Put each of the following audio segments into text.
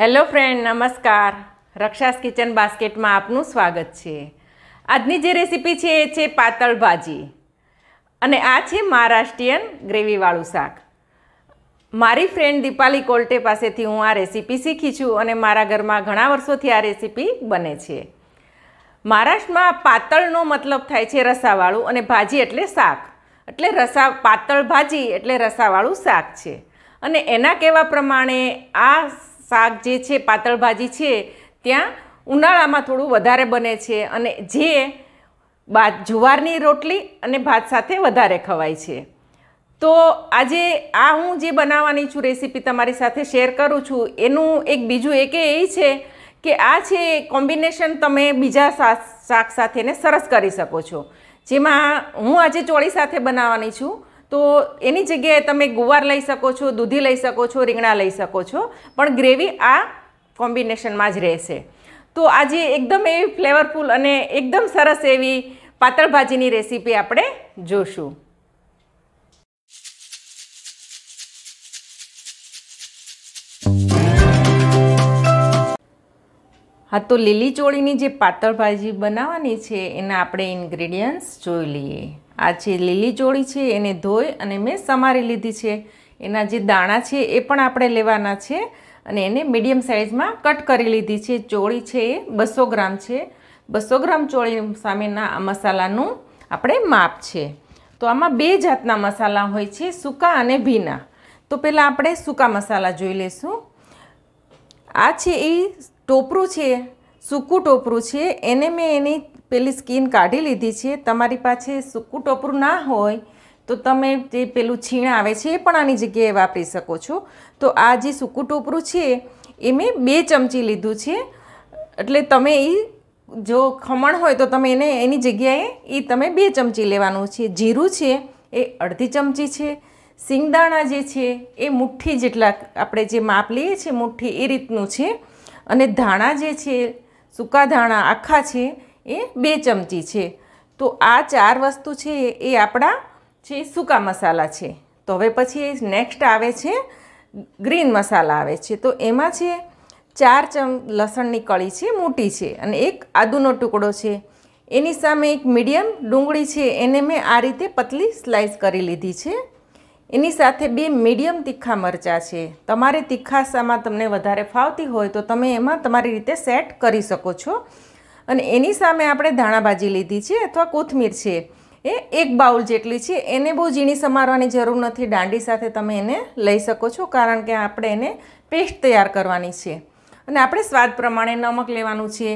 hello friend નમસ્કાર રક્ષાસ kitchen બાસ્કેટમાં આપનું સ્વાગત છે આજની જે રેસીપી છે એ છે પાતળ ભાજી અને આ છે મહારાષ્ટ્રીયન ગ્રેવીવાળું શાક મારી ફ્રેન્ડ દીપાલી કોલ્ટે પાસેથી હું આ રેસીપી શીખી છું અને મારા ઘરમાં ઘણા વર્ષોથી આ રેસીપી બને છે મહારાષ્ટ્રમાં પાતળનો મતલબ થાય છે રસાવાળું અને ભાજી એટલે શાક એટલે રસા પાતળ ભાજી એટલે રસાવાળું શાક છે અને એના કહેવા પ્રમાણે આ શાક જે છે પાતળ ભાજી છે ત્યાં ઉનાળામાં થોડું વધારે બને છે અને જે ભાત જુવારની રોટલી અને ભાત સાથે વધારે ખવાય છે તો આજે આ હું જે બનાવવાની છું રેસીપી તમારી સાથે શેર કરું છું એનું એક બીજું એક એ છે કે આ છે કોમ્બિનેશન તમે બીજા શાક સાથેને સરસ કરી શકો છો જેમાં હું આજે ચોળી સાથે બનાવવાની છું તો એની જગ્યાએ તમે ગુવાર લઈ શકો છો દૂધી લઈ શકો છો રીંગણા લઈ શકો છો પણ ગ્રેવી આ કોમ્બિનેશનમાં જ રહેશે તો આજે એકદમ એવી ફ્લેવરફુલ અને એકદમ સરસ એવી પાતળ ભાજીની રેસીપી આપણે જોશું હા તો લીલી ચોળીની જે પાતળ ભાજી બનાવવાની છે એના આપણે ઇન્ગ્રીડિયન્ટ્સ જોઈ લઈએ આ જે લીલી ચોળી છે એને ધોઈ અને મેં સમારી લીધી છે એના જે દાણા છે એ પણ આપણે લેવાના છે અને એને મીડિયમ સાઇઝમાં કટ કરી લીધી છે ચોળી છે એ બસો ગ્રામ છે બસો ગ્રામ ચોળી સામેના આ મસાલાનું આપણે માપ છે તો આમાં બે જાતના મસાલા હોય છે સૂકા અને ભીના તો પહેલાં આપણે સૂકા મસાલા જોઈ લઈશું આ છે એ ટોપરું છે સૂકું ટોપરું છે એને મેં એની પેલી સ્કીન કાઢી લીધી છે તમારી પાસે સૂકું ટોપરું ના હોય તો તમે જે પેલું છીણ આવે છે એ પણ આની જગ્યાએ વાપરી શકો છો તો આ જે સૂકું ટોપરું છે એ મેં બે ચમચી લીધું છે એટલે તમે એ જો ખમણ હોય તો તમે એને એની જગ્યાએ એ તમે બે ચમચી લેવાનું છે જીરું છે એ અડધી ચમચી છે સિંગદાણા જે છે એ મુઠ્ઠી જેટલા આપણે જે માપ લઈએ છીએ મુઠ્ઠી એ રીતનું છે અને ધાણા જે છે સૂકા ધાણા આખા છે એ બે ચમચી છે તો આ ચાર વસ્તુ છે એ આપણા છે સૂકા મસાલા છે તો હવે પછી નેક્સ્ટ આવે છે ગ્રીન મસાલા આવે છે તો એમાં છે ચાર ચમ લસણની કળી છે મોટી છે અને એક આદુનો ટુકડો છે એની સામે એક મીડિયમ ડુંગળી છે એને મેં આ રીતે પતલી સ્લાઇસ કરી લીધી છે એની સાથે બે મીડિયમ તીખા મરચાં છે તમારે તીખાસામાં તમને વધારે ફાવતી હોય તો તમે એમાં તમારી રીતે સેટ કરી શકો છો અને એની સામે આપણે ધાણાભાજી લીધી છે અથવા કોથમીર છે એ એક બાઉલ જેટલી છે એને બહુ ઝીણી સમારવાની જરૂર નથી દાંડી સાથે તમે એને લઈ શકો છો કારણ કે આપણે એને પેસ્ટ તૈયાર કરવાની છે અને આપણે સ્વાદ પ્રમાણે નમક લેવાનું છે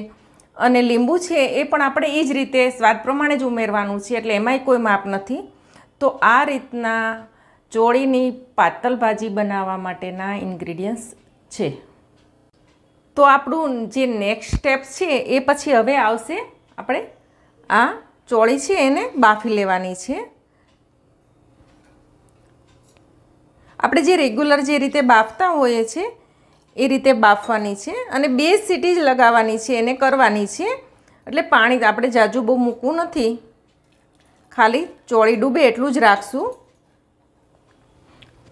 અને લીંબુ છે એ પણ આપણે એ જ રીતે સ્વાદ પ્રમાણે જ ઉમેરવાનું છે એટલે એમાંય કોઈ માપ નથી તો આ રીતના ચોળીની પાતલ ભાજી બનાવવા માટેના ઇન્ગ્રીડિયન્ટ્સ છે તો આપણું જે નેક્સ્ટ સ્ટેપ છે એ પછી હવે આવશે આપણે આ ચોળી છે એને બાફી લેવાની છે આપણે જે રેગ્યુલર જે રીતે બાફતા હોઈએ છીએ એ રીતે બાફવાની છે અને બે સીટી જ લગાવવાની છે એને કરવાની છે એટલે પાણી આપણે જાજુ બહુ મૂકવું નથી ખાલી ચોળી ડૂબે એટલું જ રાખશું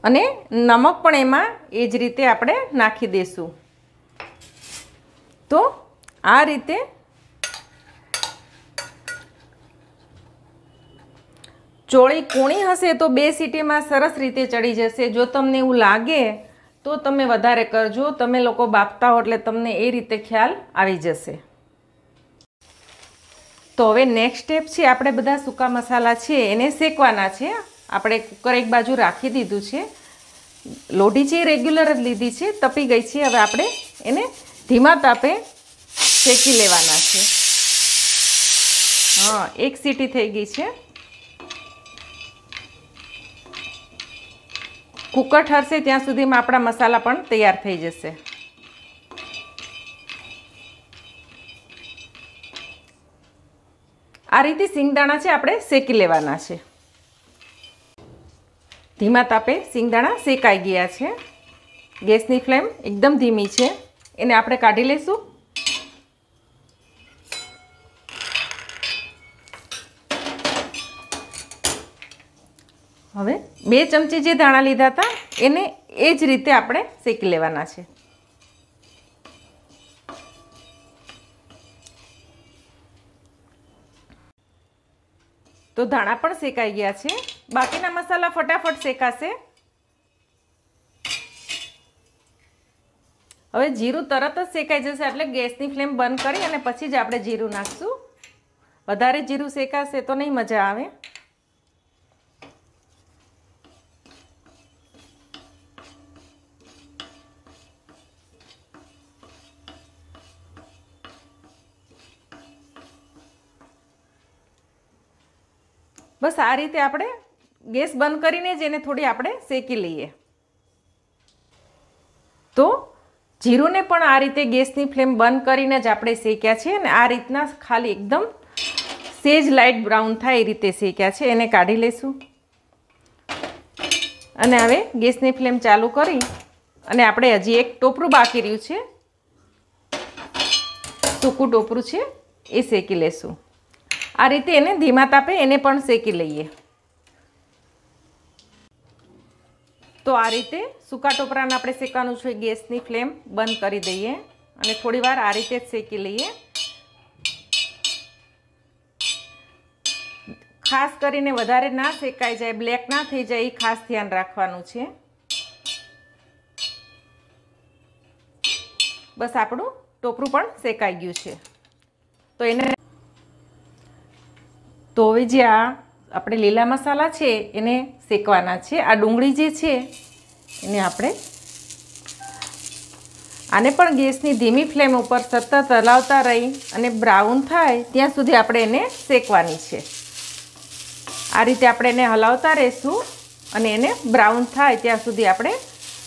અને નમક પણ એમાં એ જ રીતે આપણે નાખી દઈશું તો આ રીતે ચોળી કૂણી હશે તો બે સીટીમાં સરસ રીતે ચડી જશે જો તમને એવું લાગે તો તમે વધારે કરજો તમે લોકો બાપતા હો એટલે તમને એ રીતે ખ્યાલ આવી જશે તો હવે નેક્સ્ટ સ્ટેપ છે આપણે બધા સૂકા મસાલા છે એને શેકવાના છે આપણે કુકર એક બાજુ રાખી દીધું છે લોઢી છે એ રેગ્યુલર જ લીધી છે તપી ગઈ છે હવે આપણે એને ધીમા તાપે શેકી લેવાના છે હા એક સીટી થઈ ગઈ છે કુકર ઠરશે ત્યાં સુધીમાં આપણા મસાલા પણ તૈયાર થઈ જશે આ રીતે સિંગદાણા છે આપણે શેકી લેવાના છે ધીમા તાપે સિંગદાણા શેકાઈ ગયા છે ગેસની ફ્લેમ એકદમ ધીમી છે એને આપણે કાઢી લઈશું હવે બે ચમચી જે દાણા લીધા હતા એને એ જ રીતે આપણે શેકી લેવાના છે તો ધાણા પણ શેકાઈ ગયા છે બાકીના મસાલા ફટાફટ શેકાશે હવે જીરું તરત જ શેકાઈ જશે એટલે ગેસની ફ્લેમ બંધ કરી અને પછી જ આપણે જીરું નાખશું વધારે જીરું શેકાશે તો નહીં મજા આવે બસ આ રીતે આપણે ગેસ બંધ કરીને જ એને થોડી આપણે શેકી લઈએ તો જીરુને પણ આ રીતે ગેસની ફ્લેમ બંધ કરીને જ આપણે શેક્યા છીએ અને આ રીતના ખાલી એકદમ સેજ લાઇટ બ્રાઉન થાય એ રીતે શેક્યા છે એને કાઢી લઈશું અને હવે ગેસની ફ્લેમ ચાલુ કરી અને આપણે હજી એક ટોપરું બાકી રહ્યું છે સૂકું ટોપરું છે એ શેકી લેશું આ રીતે એને ધીમા તાપે એને પણ શેકી લઈએ તો આ રીતે સૂકા ટોપરાને આપણે શેકવાનું છે ગેસની ફ્લેમ બંધ કરી દઈએ અને થોડીવાર આ રીતે જ શેકી લઈએ ખાસ કરીને વધારે ના શેકાઈ જાય બ્લેક ના થઈ જાય એ ખાસ ધ્યાન રાખવાનું છે બસ આપણું ટોપરું પણ શેકાઈ ગયું છે તો એને તો હવે જે આ આપણે લીલા મસાલા છે એને શેકવાના છે આ ડુંગળી જે છે એને આપણે આને પણ ગેસની ધીમી ફ્લેમ ઉપર સતત હલાવતા રહી અને બ્રાઉન થાય ત્યાં સુધી આપણે એને શેકવાની છે આ રીતે આપણે એને હલાવતા રહીશું અને એને બ્રાઉન થાય ત્યાં સુધી આપણે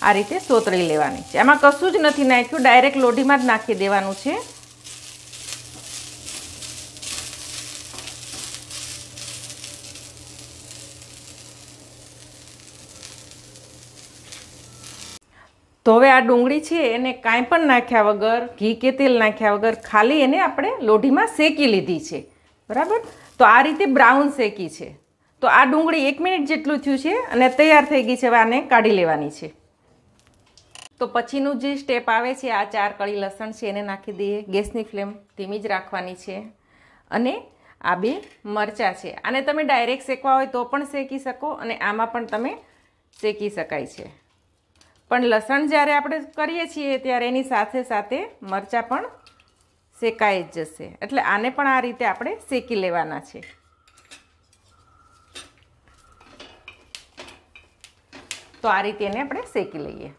આ રીતે સોતળી લેવાની છે આમાં કશું જ નથી નાખ્યું ડાયરેક્ટ લોઢીમાં જ નાખી દેવાનું છે તો હવે આ ડુંગળી છે એને કાંઈ પણ નાખ્યા વગર ઘી કે તેલ નાખ્યા વગર ખાલી એને આપણે લોઢીમાં શેકી લીધી છે બરાબર તો આ રીતે બ્રાઉન શેકી છે તો આ ડુંગળી એક મિનિટ જેટલું થયું છે અને તૈયાર થઈ ગઈ છે હવે આને કાઢી લેવાની છે તો પછીનું જે સ્ટેપ આવે છે આ ચાર કળી લસણ છે એને નાખી દઈએ ગેસની ફ્લેમ ધીમી જ રાખવાની છે અને આ બે મરચાં છે આને તમે ડાયરેક્ટ શેકવા હોય તો પણ શેકી શકો અને આમાં પણ તમે શેકી શકાય છે પણ લસણ જ્યારે આપણે કરીએ છીએ ત્યારે એની સાથે સાથે મરચાં પણ શેકાઈ જ જશે એટલે આને પણ આ રીતે આપણે શેકી લેવાના છે તો આ રીતે એને આપણે શેકી લઈએ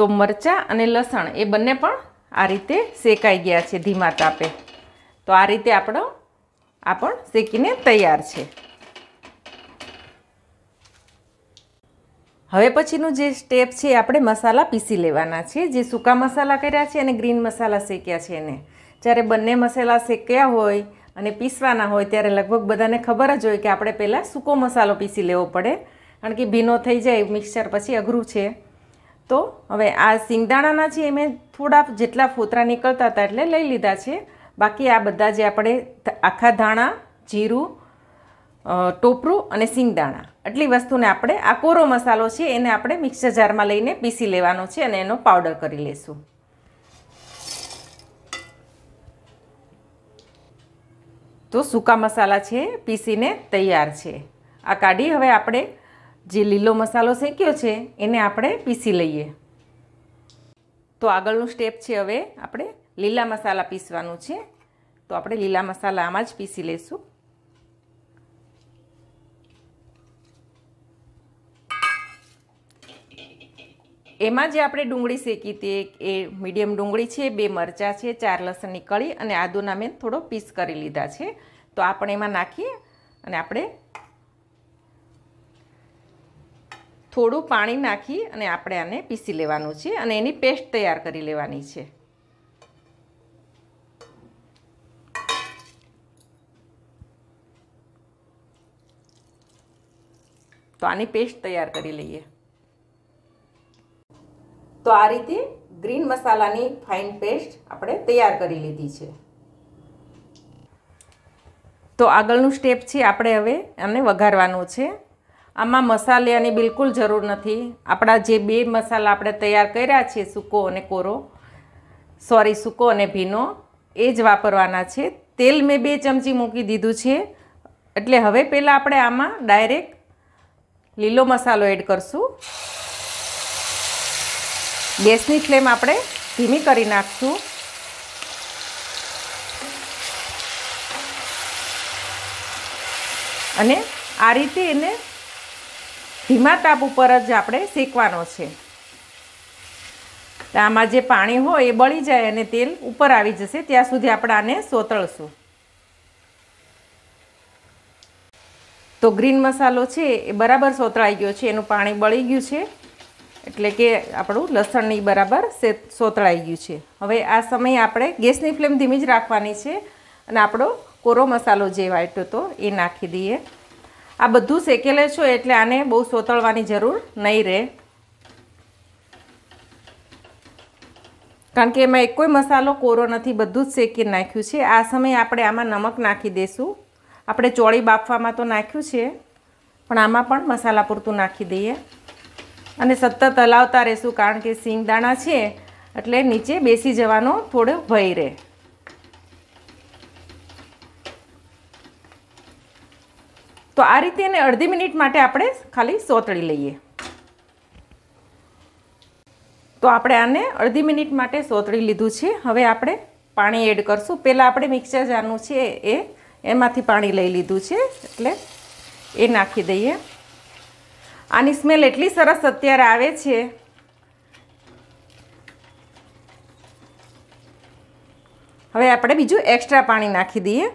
તો મરચાં અને લસણ એ બંને પણ આ રીતે શેકાઈ ગયા છે ધીમા તાપે તો આ રીતે આપણો આ પણ શેકીને તૈયાર છે હવે પછીનું જે સ્ટેપ છે આપણે મસાલા પીસી લેવાના છે જે સૂકા મસાલા કર્યા છે અને ગ્રીન મસાલા શેક્યા છે એને જ્યારે બંને મસાલા શેક્યા હોય અને પીસવાના હોય ત્યારે લગભગ બધાને ખબર જ હોય કે આપણે પહેલાં સૂકો મસાલો પીસી લેવો પડે કારણ કે ભીનો થઈ જાય મિક્સર પછી અઘરું છે તો હવે આ સિંગદાણાના છે એ મેં થોડા જેટલા ફોતરા નીકળતા હતા એટલે લઈ લીધા છે બાકી આ બધા જે આપણે આખા ધાણા જીરું ટોપરું અને સિંગદાણા આટલી વસ્તુને આપણે આ કોરો મસાલો છે એને આપણે મિક્સર જારમાં લઈને પીસી લેવાનો છે અને એનો પાવડર કરી લઈશું તો સૂકા મસાલા છે પીસીને તૈયાર છે આ કાઢી હવે આપણે જે લીલો મસાલો શેક્યો છે એને આપણે પીસી લઈએ તો આગળનું સ્ટેપ છે હવે આપણે લીલા મસાલા પીસવાનું છે તો આપણે લીલા મસાલા આમાં જ પીસી લઈશું એમાં જે આપણે ડુંગળી શેકી તે એ મીડિયમ ડુંગળી છે બે મરચાં છે ચાર લસણની કળી અને આદુના મેં થોડો પીસ કરી લીધા છે તો આપણે એમાં નાખીએ અને આપણે થોડું પાણી નાખી અને આપણે આને પીસી લેવાનું છે અને એની પેસ્ટ તૈયાર કરી લેવાની છે તો આની પેસ્ટ તૈયાર કરી લઈએ તો આ રીતે ગ્રીન મસાલાની ફાઇન પેસ્ટ આપણે તૈયાર કરી લીધી છે તો આગળનું સ્ટેપ છે આપણે હવે આને વઘારવાનું છે આમાં મસાલાની બિલકુલ જરૂર નથી આપણા જે બે મસાલા આપણે તૈયાર કર્યા છે સૂકો અને કોરો સોરી સૂકો અને ભીનો એ જ વાપરવાના છે તેલ મેં બે ચમચી મૂકી દીધું છે એટલે હવે પહેલાં આપણે આમાં ડાયરેક્ટ લીલો મસાલો એડ કરશું ગેસની ફ્લેમ આપણે ધીમી કરી નાખશું અને આ રીતે એને ધીમા તાપ ઉપર જ આપણે શેકવાનો છે આમાં જે પાણી હોય એ બળી જાય અને તેલ ઉપર આવી જશે ત્યાં સુધી આપણે આને સોતળશું તો ગ્રીન મસાલો છે એ બરાબર સોતળાઈ ગયો છે એનું પાણી બળી ગયું છે એટલે કે આપણું લસણની બરાબર સોતળાઈ ગયું છે હવે આ સમયે આપણે ગેસની ફ્લેમ ધીમી જ રાખવાની છે અને આપણો કોરો મસાલો જે વાટ્યો હતો એ નાખી દઈએ આ બધું શેકેલે છો એટલે આને બહુ સોતળવાની જરૂર નહીં રહે કારણ કે એમાં એક કોઈ મસાલો કોરો નથી બધું જ શેકી નાખ્યું છે આ સમયે આપણે આમાં નમક નાખી દઈશું આપણે ચોળી બાફવામાં તો નાખ્યું છે પણ આમાં પણ મસાલા પૂરતું નાખી દઈએ અને સતત હલાવતા રહેશું કારણ કે સિંગદાણા છે એટલે નીચે બેસી જવાનો થોડો ભય રહે તો આ રીતે એને અડધી મિનિટ માટે આપણે ખાલી સોતળી લઈએ તો આપણે આને અડધી મિનિટ માટે સોતળી લીધું છે હવે આપણે પાણી એડ કરશું પહેલાં આપણે મિક્સર જારનું છે એ એમાંથી પાણી લઈ લીધું છે એટલે એ નાખી દઈએ આની સ્મેલ એટલી સરસ અત્યારે આવે છે હવે આપણે બીજું એક્સ્ટ્રા પાણી નાખી દઈએ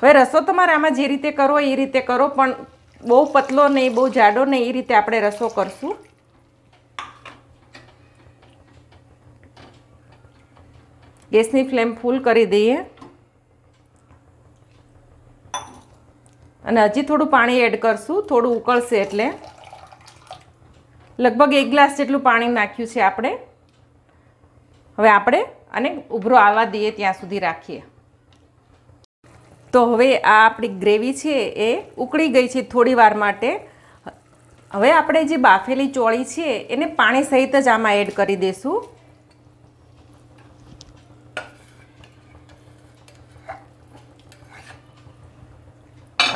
હવે રસો તમારે આમાં જે રીતે કરો એ રીતે કરો પણ બહુ પતલો નહીં બહુ જાડો નહીં એ રીતે આપણે રસો કરશું ગેસની ફ્લેમ ફૂલ કરી દઈએ અને હજી થોડું પાણી એડ કરશું થોડું ઉકળશે એટલે લગભગ એક ગ્લાસ જેટલું પાણી નાખ્યું છે આપણે હવે આપણે અને ઉભરો આવવા દઈએ ત્યાં સુધી રાખીએ તો હવે આ આપણી ગ્રેવી છે એ ઉકળી ગઈ છે થોડી વાર માટે હવે આપણે જે બાફેલી ચોળી છે એને પાણી સહિત જ આમાં એડ કરી દઈશું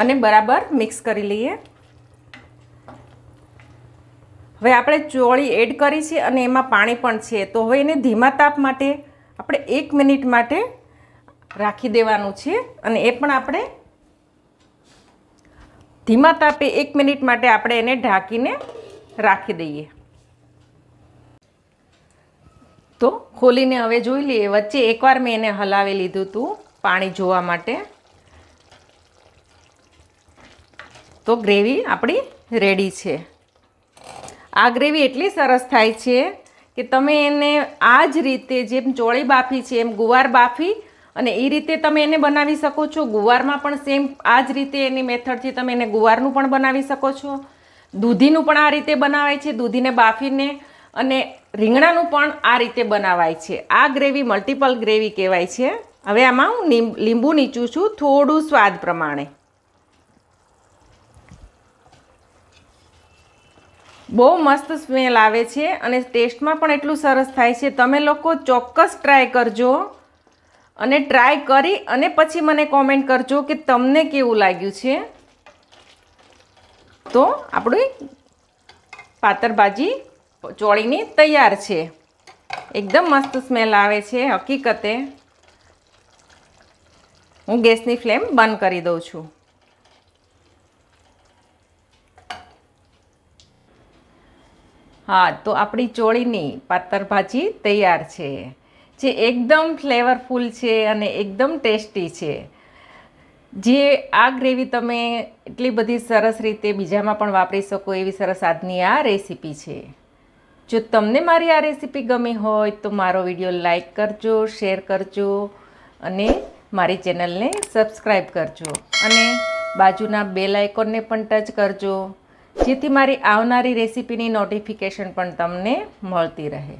અને બરાબર મિક્સ કરી લઈએ હવે આપણે ચોળી એડ કરી છે અને એમાં પાણી પણ છે તો હવે એને ધીમા તાપ માટે આપણે એક મિનિટ માટે રાખી દેવાનું છે અને એ પણ આપણે ધીમા તાપે એક મિનિટ માટે આપણે એને ઢાંકીને રાખી દઈએ તો ખોલીને હવે જોઈ લઈએ વચ્ચે એકવાર મેં એને હલાવી લીધું હતું પાણી જોવા માટે તો ગ્રેવી આપણી રેડી છે આ ગ્રેવી એટલી સરસ થાય છે કે તમે એને આ જ રીતે જેમ ચોળી બાફી છે એમ ગુવાર બાફી અને એ રીતે તમે એને બનાવી શકો છો ગુવારમાં પણ સેમ આ જ રીતે એની મેથડથી તમે એને ગુવારનું પણ બનાવી શકો છો દૂધીનું પણ આ રીતે બનાવાય છે દૂધીને બાફીને અને રીંગણાનું પણ આ રીતે બનાવાય છે આ ગ્રેવી મલ્ટિપલ ગ્રેવી કહેવાય છે હવે આમાં હું લીંબુ નીચું છું થોડું સ્વાદ પ્રમાણે બહુ મસ્ત સ્મેલ આવે છે અને ટેસ્ટમાં પણ એટલું સરસ થાય છે તમે લોકો ચોક્કસ ટ્રાય કરજો અને ટ્રાય કરી અને પછી મને કોમેન્ટ કરજો કે તમને કેવું લાગ્યું છે તો આપણી પાતરભાજી ચોળીની તૈયાર છે એકદમ મસ્ત સ્મેલ આવે છે હકીકતે હું ગેસની ફ્લેમ બંધ કરી દઉં છું હા તો આપણી ચોળીની પાતર ભાજી તૈયાર છે જે એકદમ ફ્લેવરફુલ છે અને એકદમ ટેસ્ટી છે જે આ ગ્રેવી તમે એટલી બધી સરસ રીતે બીજામાં પણ વાપરી શકો એવી સરસ આજની આ રેસીપી છે જો તમને મારી આ રેસીપી ગમી હોય તો મારો વિડીયો લાઇક કરજો શેર કરજો અને મારી ચેનલને સબસ્ક્રાઈબ કરજો અને બાજુના બેલ આઇકોનને પણ ટચ કરજો જેથી મારી આવનારી રેસીપીની નોટિફિકેશન પણ તમને મળતી રહે